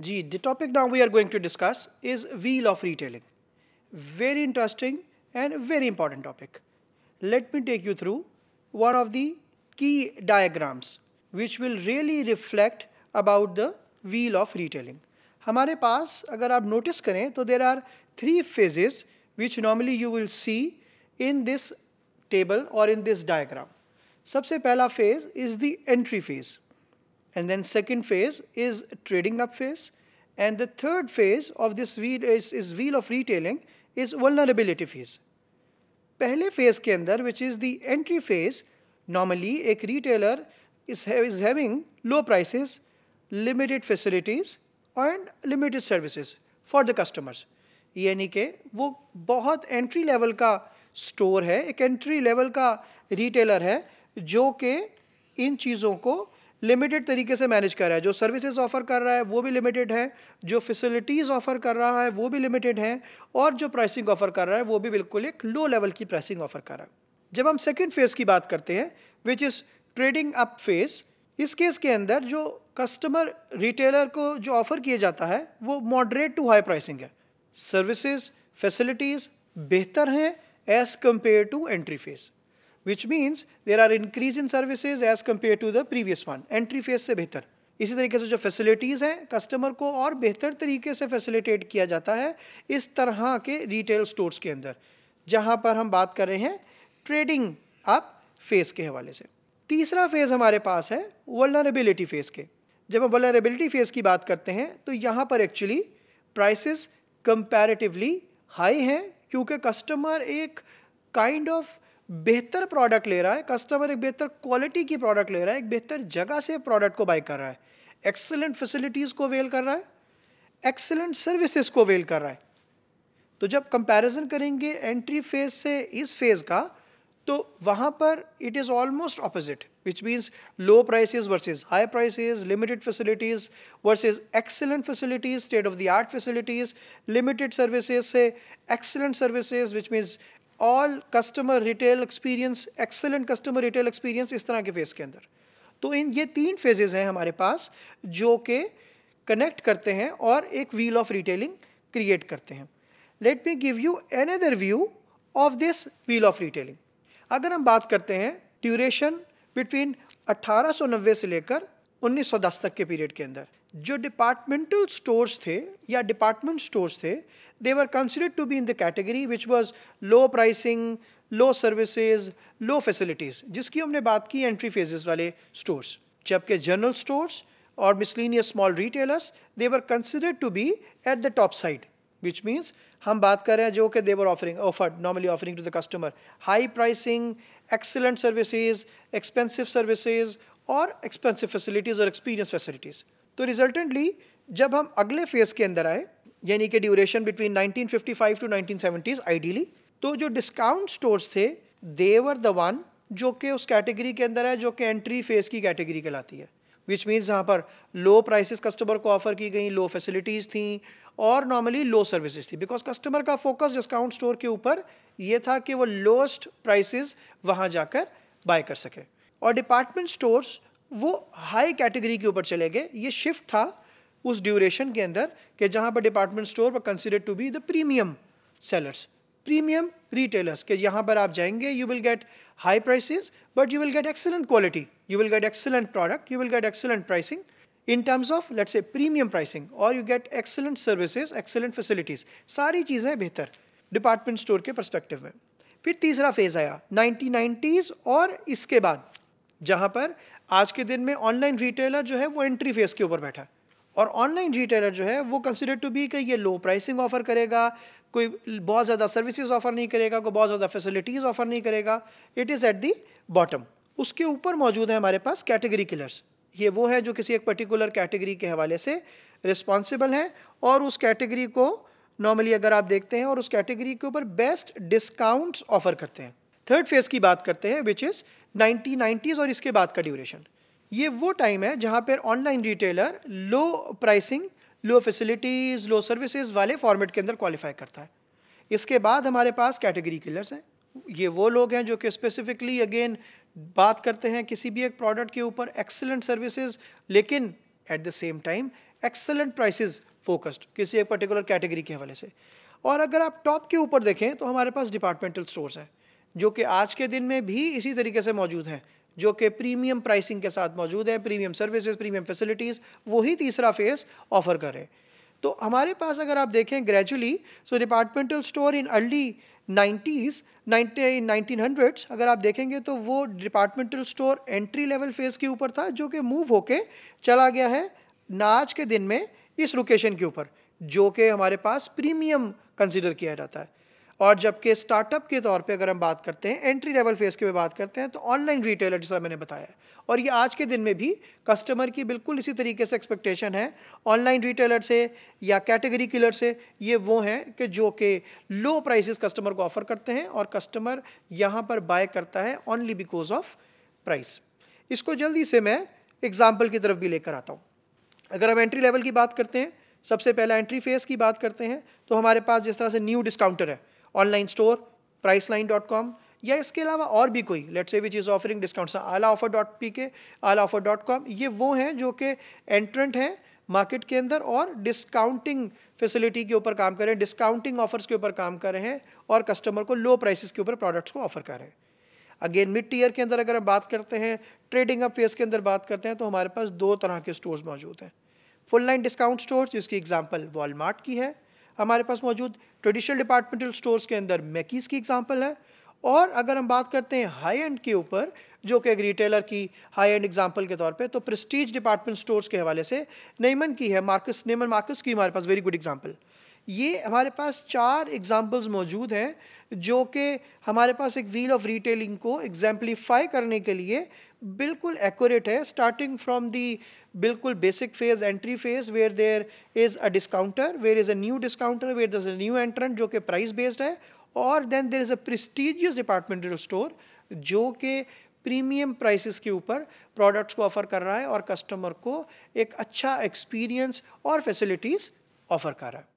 Gee, the topic now we are going to discuss is wheel of retailing. Very interesting and very important topic. Let me take you through one of the key diagrams which will really reflect about the wheel of retailing. हमारे पास अगर आप notice करें तो there are three phases which normally you will see in this table और in this diagram सबसे पहला phase is the entry phase and then second phase is trading up phase and the third phase of this wheel is, wheel of retailing is vulnerability phase pehle phase ke andar, which is the entry phase normally a retailer is, having low prices limited facilities and limited services for the customers यानी कि वो बहुत entry level का store है एक entry level का retailer है जो कि इन चीज़ों को लिमिटेड तरीके से मैनेज कर रहा है जो सर्विसेज ऑफ़र कर रहा है वो भी लिमिटेड है जो फैसिलिटीज़ ऑफ़र कर रहा है वो भी लिमिटेड है और जो प्राइसिंग ऑफ़र कर रहा है वो भी बिल्कुल एक लो लेवल की प्राइसिंग ऑफ़र कर रहा है जब हम सेकेंड फेज़ की बात करते हैं which is trading up phase इस केस के अंदर जो कस्टमर रिटेलर को जो ऑफ़र किया जाता है वो मॉडरेट टू हाई प्राइसिंग है सर्विसेज फैसिलिटीज़ बेहतर हैं as compare to entry phase which means there are increase in services as compared to the previous one entry phase से बेहतर इसी तरीके से जो फैसिलिटीज़ हैं कस्टमर को और बेहतर तरीके से फैसिलिटेट किया जाता है इस तरह के रिटेल स्टोर्स के अंदर जहां पर हम बात कर रहे हैं ट्रेडिंग आप फेज़ के हवाले से तीसरा फेज़ हमारे पास है वर्लरेबिलिटी फ़ेज़ के जब हम वर्लरेबिलिटी फ़ेज़ की बात करते हैं तो यहाँ पर एक्चुअली प्राइसेस कंपैरेटिवली हाई हैं क्योंकि कस्टमर एक काइंड ऑफ बेहतर प्रोडक्ट ले रहा है कस्टमर एक बेहतर क्वालिटी की प्रोडक्ट ले रहा है एक बेहतर जगह से प्रोडक्ट को बाई कर रहा है एक्सेलेंट फैसिलिटीज़ को अवेल कर रहा है एक्सेलेंट सर्विसेज को अवेल कर रहा है तो जब कंपैरिजन करेंगे एंट्री फेज से इस फेज़ का तो वहाँ पर it is almost opposite which means low prices versus high prices limited facilities versus excellent facilities state of the art facilities limited services से excellent services which means all customer retail experience excellent customer retail experience इस तरह के phase के अंदर तो इन ये तीन phases हैं हमारे पास जो कि कनेक्ट करते हैं और एक व्हील ऑफ रिटेलिंग क्रिएट करते हैं let me give you another view of this wheel of retailing अगर हम बात करते हैं ड्यूरेशन बिटवीन 1890 से लेकर 1910 तक के पीरियड के अंदर जो डिपार्टमेंटल स्टोर्स थे या डिपार्टमेंट स्टोर्स थे they were considered to be in the category which was low pricing low services low facilities जिसकी हमने बात की एंट्री फेजेस वाले स्टोर्स जबकि जनरल स्टोर्स और miscellaneous small retailers they were considered to be at the top side which means हम बात कर रहे हैं जो कि were offering offered normally offering to the customer high pricing excellent services expensive services और एक्सपेंसिव फैसिलिटीज़ और एक्सपीरियंस फैसिलिटीज़ तो रिजल्टेंटली जब हम अगले फेज़ के अंदर आए यानी कि duration between 1955 to 1970s ideally तो जो डिस्काउंट स्टोर्स थे देवर द वन जो कि उस कैटेगरी के अंदर है जो कि एंट्री फेज़ की कैटेगरी कहलाती है विच मीन्स यहाँ पर लो प्राइसेस कस्टमर को ऑफर की गई लो फैसिलिटीज़ थी और नॉर्मली लो सर्विसेज थी बिकॉज कस्टमर का फोकस डिस्काउंट स्टोर के ऊपर ये था कि वो लोएस्ट प्राइसेस वहाँ जाकर बाय कर सके और डिपार्टमेंट स्टोर्स वो हाई कैटेगरी के ऊपर चले गए ये शिफ्ट था उस ड्यूरेशन के अंदर कि जहाँ पर डिपार्टमेंट स्टोर पर consider to be the premium sellers premium retailers के यहाँ पर आप जाएंगे you will get high prices but you will get excellent quality you will get excellent product you will get excellent pricing in terms of let's a premium pricing और you get excellent services excellent facilities सारी चीज़ें बेहतर department store के perspective में फिर तीसरा phase आया nineteen और इसके बाद जहाँ पर आज के दिन में ऑनलाइन रिटेलर जो है वो एंट्री फेस के ऊपर बैठा है और ऑनलाइन रिटेलर जो है वो कंसिडर टू बी कि ये लो प्राइसिंग ऑफ़र करेगा कोई बहुत ज़्यादा सर्विसेज ऑफ़र नहीं करेगा कोई बहुत ज़्यादा फैसिलिटीज़ ऑफ़र नहीं करेगा it is at the bottom उसके ऊपर मौजूद है हमारे पास कैटेगरी किलर्स ये वो है जो किसी एक पर्टिकुलर कैटेगरी के हवाले से रिस्पॉन्सिबल हैं और उस कैटेगरी को नॉर्मली अगर आप देखते हैं और उस कैटेगरी के ऊपर बेस्ट डिस्काउंट्स ऑफ़र करते हैं थर्ड फेज की बात करते हैं विच इज़ नाइनटीन नाइन्टीज़ और इसके बाद का ड्यूरेशन ये वो टाइम है जहाँ पर online retailer low pricing low facilities low services वाले फॉर्मेट के अंदर क्वालिफाई करता है इसके बाद हमारे पास कैटेगरी किलर्स हैं ये वो लोग हैं जो कि स्पेसिफिकली अगेन बात करते हैं किसी भी एक प्रोडक्ट के ऊपर एक्सेलेंट सर्विसेज लेकिन at the same time excellent prices focused किसी एक पर्टिकुलर कैटेगरी के हवाले से और अगर आप टॉप के ऊपर देखें तो हमारे पास डिपार्टमेंटल स्टोर्स हैं जो कि आज के दिन में भी इसी तरीके से मौजूद हैं जो कि प्रीमियम प्राइसिंग के साथ मौजूद है प्रीमियम सर्विसेज प्रीमियम फैसिलिटीज़ वही तीसरा फेज़ ऑफर करें तो हमारे पास अगर आप देखें gradually so departmental store in early nineties nineteen nineteen hundreds अगर आप देखेंगे तो वो departmental store entry level phase के ऊपर था जो कि मूव होके चला गया है नाच के दिन में इस लोकेशन के ऊपर जो कि हमारे पास प्रीमियम कंसिडर किया जाता है और जबकि स्टार्टअप के तौर पे अगर हम बात करते हैं एंट्री लेवल फेज़ की भी बात करते हैं तो ऑनलाइन रिटेलर जैसा मैंने बताया और ये आज के दिन में भी कस्टमर की बिल्कुल इसी तरीके से एक्सपेक्टेशन है ऑनलाइन रिटेलर से या कैटेगरी किलर से ये वो हैं कि जो कि लो प्राइसेस कस्टमर को ऑफ़र करते हैं और कस्टमर यहाँ पर बाय करता है ओनली बिकॉज ऑफ प्राइस इसको जल्दी से मैं एग्ज़ाम्पल की तरफ भी लेकर आता हूँ अगर हम एंट्री लेवल की बात करते हैं सबसे पहला एंट्री फेस की बात करते हैं तो हमारे पास जिस तरह से न्यू डिस्काउंटर है online store price line dot com या इसके अलावा और भी कोई let's say which is offering discounts आला ऑफर डॉट पी के आला ऑफर डॉट कॉम ये वो हैं जो कि एंट्रेंट हैं मार्केट के अंदर और डिस्काउंटिंग फैसिलिटी के ऊपर काम कर रहे हैं डिस्काउंटिंग ऑफर्स के ऊपर काम कर रहे हैं और कस्टमर को लो प्राइसेस के ऊपर प्रोडक्ट्स को ऑफर कर रहे हैं अगेन मिड टीयर के अंदर अगर हम बात करते हैं ट्रेडिंग अप फेस के अंदर बात करते हैं तो हमारे पास दो तरह के स्टोर्स मौजूद हैं फुल लाइन डिस्काउंट स्टोर जिसकी एग्जाम्पल वॉलमार्ट की है हमारे पास मौजूद ट्रेडिशनल डिपार्टमेंटल स्टोर्स के अंदर मैकीज़ की एग्जांपल है और अगर हम बात करते हैं हाई एंड के ऊपर जो कि एक रिटेलर की हाई एंड एग्जांपल के तौर पे तो प्रेस्टीज डिपार्टमेंट स्टोर्स के हवाले से नेमन की है मार्कस नेमन मार्कस की हमारे पास वेरी गुड एग्जांपल ये हमारे पास चार एग्जांपल्स मौजूद हैं जो कि हमारे पास एक व्हील ऑफ रिटेलिंग को एग्जाम्पलीफाई करने के लिए बिल्कुल एक्यूरेट है स्टार्टिंग फ्रॉम दी बिल्कुल basic phase entry phase where there is a discounter where is a new discounter where there is a new entrant जो कि प्राइस बेस्ड है और then there is a prestigious departmental store जो कि premium prices के ऊपर products को offer कर रहा है और कस्टमर को एक अच्छा एक्सपीरियंस और फैसिलिटीज़ ऑफ़र कर रहा है